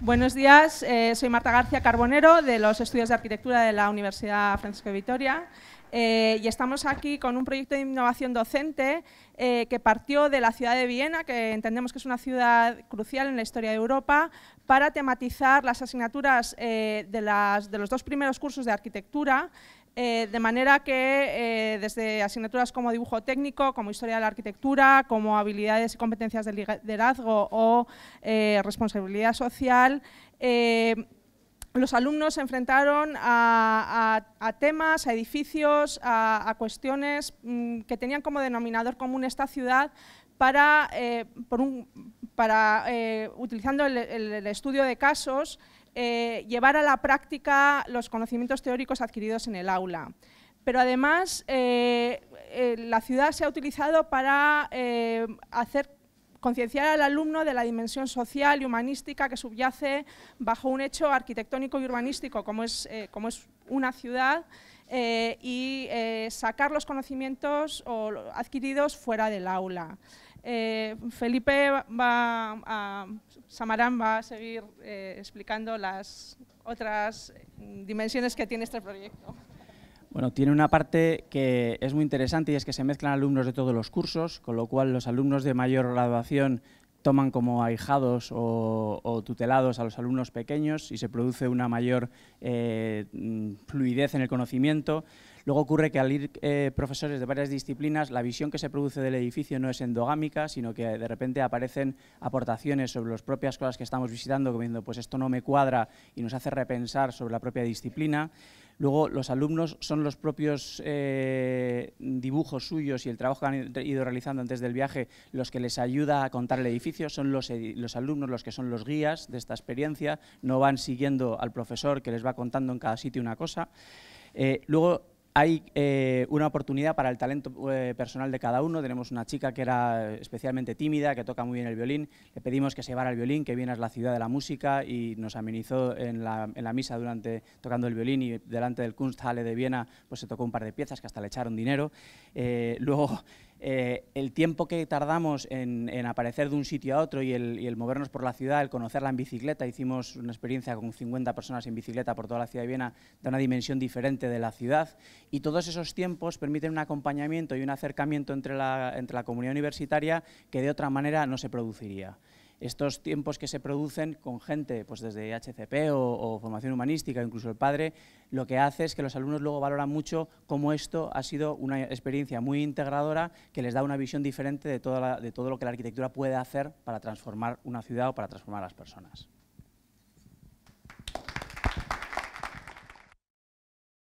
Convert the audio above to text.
Buenos días, eh, soy Marta García Carbonero de los Estudios de Arquitectura de la Universidad Francisco de Vitoria eh, y estamos aquí con un proyecto de innovación docente eh, que partió de la ciudad de Viena, que entendemos que es una ciudad crucial en la historia de Europa, para tematizar las asignaturas de, las, de los dos primeros cursos de arquitectura eh, de manera que eh, desde asignaturas como dibujo técnico, como historia de la arquitectura, como habilidades y competencias de liderazgo o eh, responsabilidad social, los alumnos se enfrentaron a, temas, a edificios, a, cuestiones mm, que tenían como denominador común esta ciudad para, utilizando el estudio de casos, eh, llevar a la práctica los conocimientos teóricos adquiridos en el aula. Pero además eh, eh, la ciudad se ha utilizado para hacer concienciar al alumno de la dimensión social y humanística que subyace bajo un hecho arquitectónico y urbanístico como es, una ciudad y sacar los conocimientos adquiridos fuera del aula. Eh, Felipe va a, Samarán va a seguir eh, explicando las otras dimensiones que tiene este proyecto. Bueno, tiene una parte que es muy interesante y es que se mezclan alumnos de todos los cursos, con lo cual los alumnos de mayor graduación toman como ahijados o, tutelados a los alumnos pequeños y se produce una mayor eh, fluidez en el conocimiento. Luego ocurre que al ir eh, profesores de varias disciplinas, la visión que se produce del edificio no es endogámica, sino que de repente aparecen aportaciones sobre las propias cosas que estamos visitando, como pues esto no me cuadra y nos hace repensar sobre la propia disciplina. Luego los alumnos son los propios eh, dibujos suyos y el trabajo que han ido realizando antes del viaje los que les ayuda a contar el edificio, son los, los alumnos los que son los guías de esta experiencia, no van siguiendo al profesor que les va contando en cada sitio una cosa. Eh, hay eh, una oportunidad para el talento eh, personal de cada uno. Tenemos una chica que era eh, especialmente tímida, que toca muy bien el violín. Le pedimos que se llevara el violín, que Viena a la ciudad de la música y nos amenizó en la, misa durante tocando el violín y delante del Kunsthalle de Viena pues se tocó un par de piezas que hasta le echaron dinero. luego eh, el tiempo que tardamos en, aparecer de un sitio a otro y el, movernos por la ciudad, el conocerla en bicicleta, hicimos una experiencia con 50 personas en bicicleta por toda la ciudad de Viena, de una dimensión diferente de la ciudad, y todos esos tiempos permiten un acompañamiento y un acercamiento entre la comunidad universitaria que de otra manera no se produciría estos tiempos que se producen con gente pues, desde HCP o, formación humanística, incluso el padre, lo que hace es que los alumnos luego valoran mucho cómo esto ha sido una experiencia muy integradora que les da una visión diferente de, de todo lo que la arquitectura puede hacer para transformar una ciudad o para transformar a las personas.